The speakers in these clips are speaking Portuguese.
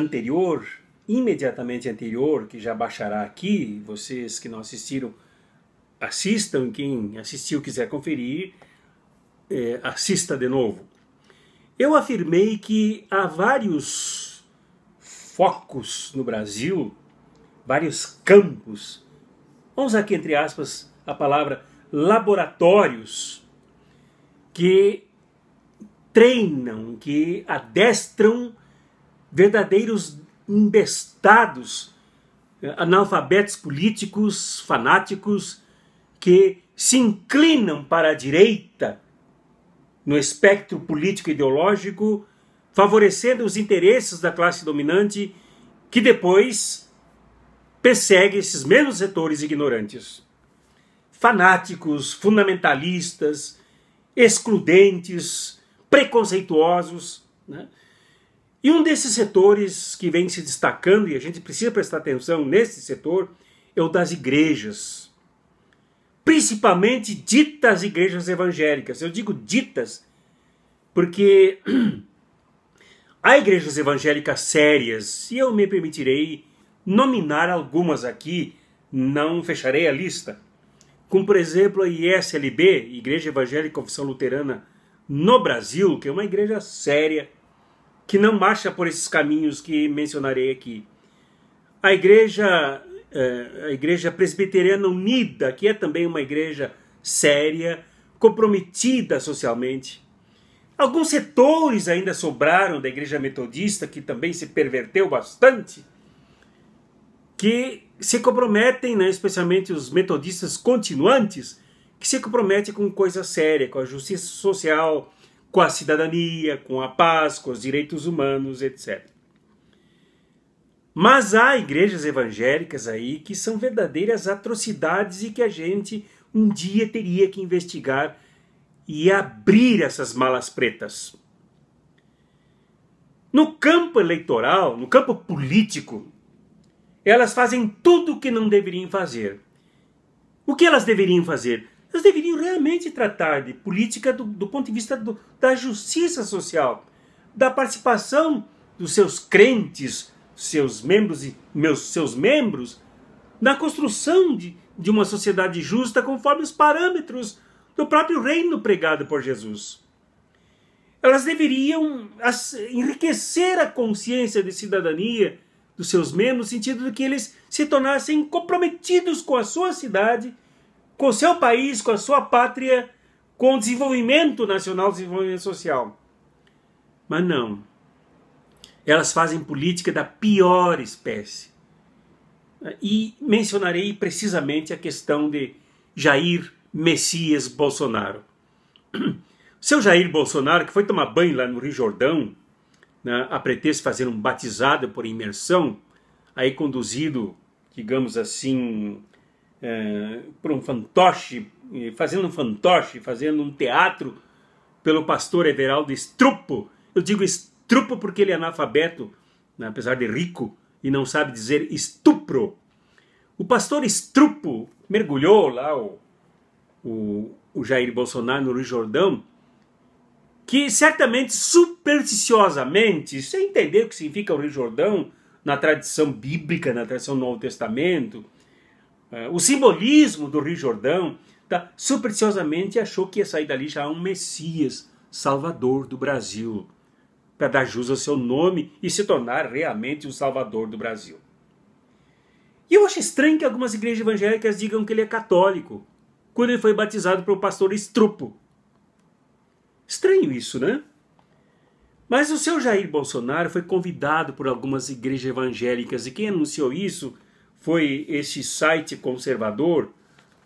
anterior, imediatamente anterior, que já baixará aqui, vocês que não assistiram, assistam, quem assistiu quiser conferir, é, assista de novo. Eu afirmei que há vários focos no Brasil, vários campos, vamos aqui entre aspas a palavra laboratórios, que treinam, que adestram verdadeiros embestados, eh, analfabetos políticos, fanáticos, que se inclinam para a direita no espectro político ideológico, favorecendo os interesses da classe dominante, que depois persegue esses mesmos setores ignorantes. Fanáticos, fundamentalistas, excludentes, preconceituosos. Né? E um desses setores que vem se destacando, e a gente precisa prestar atenção nesse setor, é o das igrejas. Principalmente ditas igrejas evangélicas. Eu digo ditas porque há igrejas evangélicas sérias, e eu me permitirei nominar algumas aqui, não fecharei a lista. Como, por exemplo, a ISLB, Igreja Evangélica Confissão Luterana no Brasil, que é uma igreja séria que não marcha por esses caminhos que mencionarei aqui. A igreja, é, a igreja presbiteriana unida, que é também uma igreja séria, comprometida socialmente. Alguns setores ainda sobraram da igreja metodista, que também se perverteu bastante, que se comprometem, né, especialmente os metodistas continuantes, que se comprometem com coisa séria, com a justiça social, com a cidadania, com a paz, com os direitos humanos, etc. Mas há igrejas evangélicas aí que são verdadeiras atrocidades e que a gente um dia teria que investigar e abrir essas malas pretas. No campo eleitoral, no campo político, elas fazem tudo o que não deveriam fazer. O que elas deveriam fazer? Elas deveriam realmente tratar de política do, do ponto de vista do, da justiça social, da participação dos seus crentes, seus membros e meus, seus membros, na construção de, de uma sociedade justa conforme os parâmetros do próprio reino pregado por Jesus. Elas deveriam enriquecer a consciência de cidadania dos seus membros, no sentido de que eles se tornassem comprometidos com a sua cidade com o seu país, com a sua pátria, com o desenvolvimento nacional, desenvolvimento social. Mas não. Elas fazem política da pior espécie. E mencionarei precisamente a questão de Jair Messias Bolsonaro. Seu Jair Bolsonaro, que foi tomar banho lá no Rio Jordão, né, a pretexto de fazer um batizado por imersão, aí conduzido, digamos assim, é, por um fantoche, fazendo um fantoche, fazendo um teatro pelo pastor Everaldo Estrupo. Eu digo Estrupo porque ele é analfabeto, né, apesar de rico, e não sabe dizer estupro. O pastor Estrupo mergulhou lá o, o, o Jair Bolsonaro no Rio Jordão, que certamente, supersticiosamente, sem entender o que significa o Rio Jordão na tradição bíblica, na tradição do Novo Testamento, eh, o simbolismo do Rio Jordão, tá, supersticiosamente achou que ia sair dali já um Messias, Salvador do Brasil, para dar jus ao seu nome e se tornar realmente o Salvador do Brasil. E eu acho estranho que algumas igrejas evangélicas digam que ele é católico, quando ele foi batizado pelo pastor Estrupo. Estranho isso, né? Mas o seu Jair Bolsonaro foi convidado por algumas igrejas evangélicas e quem anunciou isso foi esse site conservador,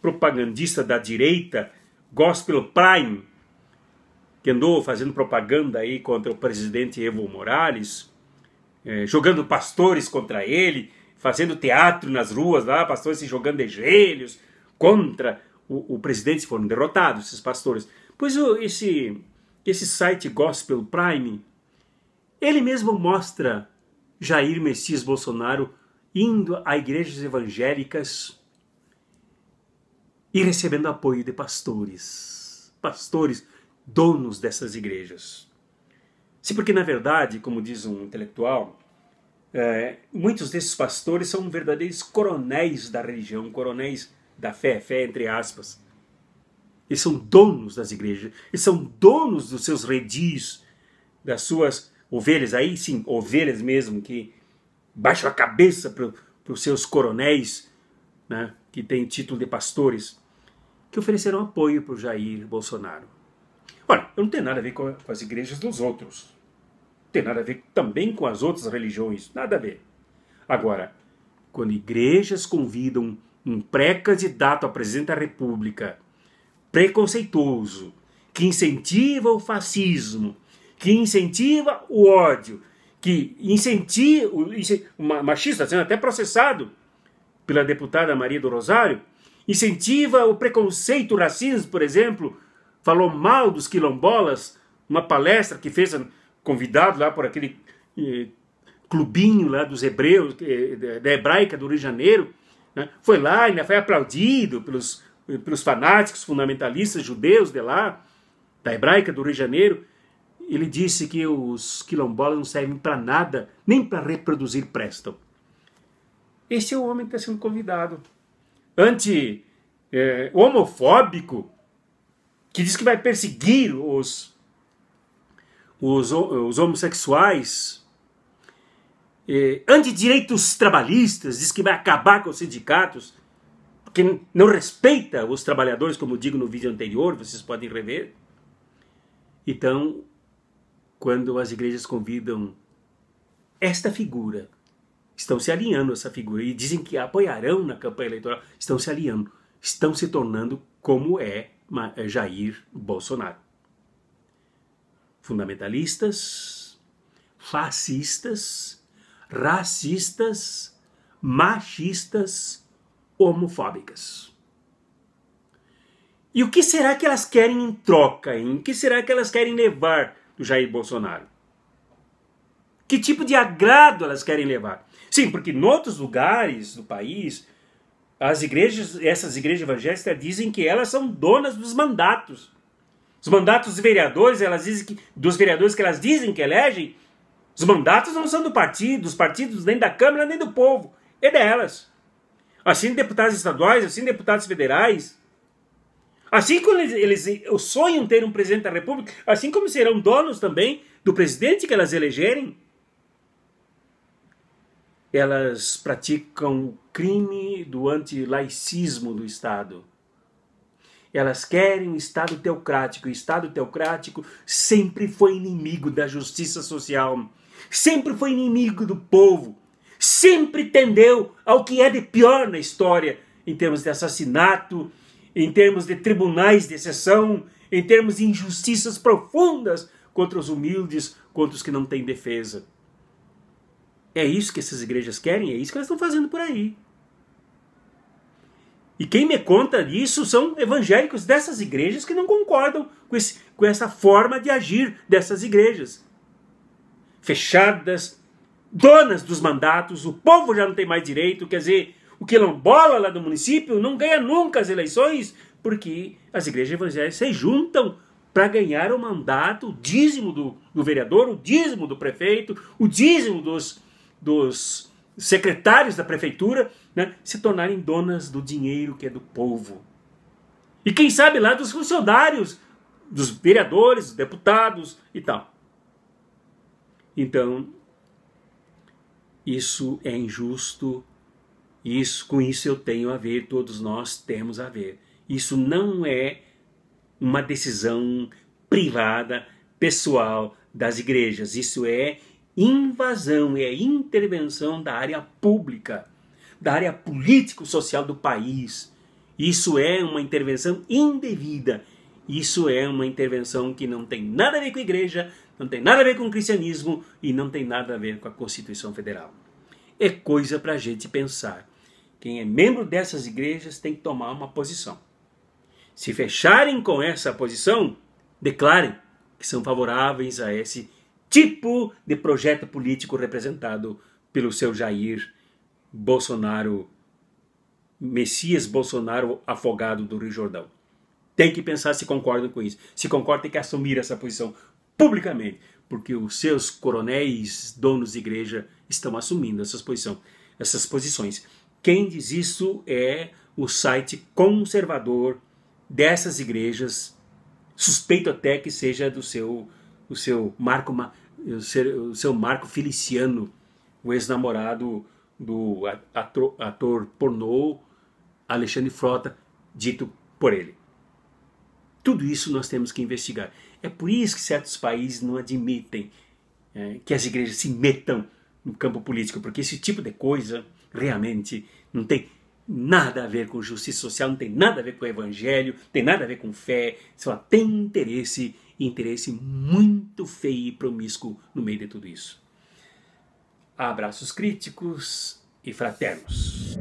propagandista da direita, Gospel Prime, que andou fazendo propaganda aí contra o presidente Evo Morales, eh, jogando pastores contra ele, fazendo teatro nas ruas lá, pastores se jogando de joelhos contra o, o presidente, foram derrotados esses pastores. Pois o, esse, esse site Gospel Prime, ele mesmo mostra Jair Messias Bolsonaro indo a igrejas evangélicas e recebendo apoio de pastores, pastores donos dessas igrejas. Sim, porque na verdade, como diz um intelectual, é, muitos desses pastores são verdadeiros coronéis da religião, coronéis da fé, fé entre aspas. Eles são donos das igrejas, eles são donos dos seus redis, das suas ovelhas, aí sim, ovelhas mesmo, que baixam a cabeça para os seus coronéis, né, que têm título de pastores, que ofereceram apoio para o Jair Bolsonaro. Olha, eu não tenho nada a ver com as igrejas dos outros. Não tenho nada a ver também com as outras religiões, nada a ver. Agora, quando igrejas convidam um pré-candidato a presidente da República preconceituoso, que incentiva o fascismo, que incentiva o ódio, que incentiva, o machista sendo até processado pela deputada Maria do Rosário, incentiva o preconceito, o racismo, por exemplo, falou mal dos quilombolas, uma palestra que fez convidado lá por aquele eh, clubinho lá dos hebreus, eh, da hebraica do Rio de Janeiro, né? foi lá, ainda foi aplaudido pelos, eh, pelos fanáticos fundamentalistas judeus de lá, da hebraica do Rio de Janeiro, ele disse que os quilombolas não servem para nada, nem para reproduzir prestam. Este é o homem que está sendo convidado. Anti-homofóbico, é, que diz que vai perseguir os, os, os homossexuais. É, anti-direitos trabalhistas, diz que vai acabar com os sindicatos, que não respeita os trabalhadores, como digo no vídeo anterior, vocês podem rever. Então, quando as igrejas convidam esta figura, estão se alinhando a essa figura e dizem que a apoiarão na campanha eleitoral, estão se alinhando, estão se tornando como é, é Jair Bolsonaro. Fundamentalistas, fascistas, racistas, machistas, homofóbicas. E o que será que elas querem em troca? Hein? O que será que elas querem levar do Jair Bolsonaro? Que tipo de agrado elas querem levar? Sim, porque em outros lugares do país, as igrejas, essas igrejas evangélicas dizem que elas são donas dos mandatos. Os mandatos dos vereadores, elas dizem que dos vereadores que elas dizem que elegem, os mandatos não são do partido, os partidos nem da Câmara nem do povo, é delas. Assim deputados estaduais, assim deputados federais, Assim como eles, eles sonham ter um presidente da República, assim como serão donos também do presidente que elas elegerem, elas praticam o crime do antilaicismo do Estado. Elas querem um Estado teocrático. O Estado teocrático sempre foi inimigo da justiça social, sempre foi inimigo do povo, sempre tendeu ao que é de pior na história em termos de assassinato, em termos de tribunais de exceção, em termos de injustiças profundas contra os humildes, contra os que não têm defesa. É isso que essas igrejas querem, é isso que elas estão fazendo por aí. E quem me conta disso são evangélicos dessas igrejas que não concordam com, esse, com essa forma de agir dessas igrejas. Fechadas, donas dos mandatos, o povo já não tem mais direito, quer dizer, o quilombola lá do município não ganha nunca as eleições, porque as igrejas evangélicas se juntam para ganhar o mandato, o dízimo do, do, vereador, o dízimo do prefeito, o dízimo dos, dos secretários da prefeitura, né, se tornarem donas do dinheiro que é do povo. E quem sabe lá dos funcionários, dos vereadores, dos deputados e tal. Então, isso é injusto, isso, com isso eu tenho a ver, todos nós temos a ver. Isso não é uma decisão privada, pessoal das igrejas. Isso é invasão, é intervenção da área pública, da área político-social do país. Isso é uma intervenção indevida. Isso é uma intervenção que não tem nada a ver com a igreja, não tem nada a ver com o cristianismo e não tem nada a ver com a Constituição Federal. É coisa para a gente pensar quem é membro dessas igrejas tem que tomar uma posição. Se fecharem com essa posição, declarem que são favoráveis a esse tipo de projeto político representado pelo seu Jair Bolsonaro, Messias Bolsonaro afogado do Rio Jordão. Tem que pensar se concordam com isso. Se concordam, tem que assumir essa posição publicamente, porque os seus coronéis, donos de igreja, estão assumindo essas, posição, essas posições. Quem diz isso é o site conservador dessas igrejas. Suspeito até que seja do seu o seu Marco o seu, Marco Feliciano, o ex-namorado do ator, ator pornô Alexandre Frota, dito por ele. Tudo isso nós temos que investigar. É por isso que certos países não admitem é, que as igrejas se metam no campo político, porque esse tipo de coisa realmente não tem nada a ver com justiça social, não tem nada a ver com o evangelho, não tem nada a ver com fé, só tem interesse, interesse muito feio e promíscuo no meio de tudo isso. Abraços críticos e fraternos.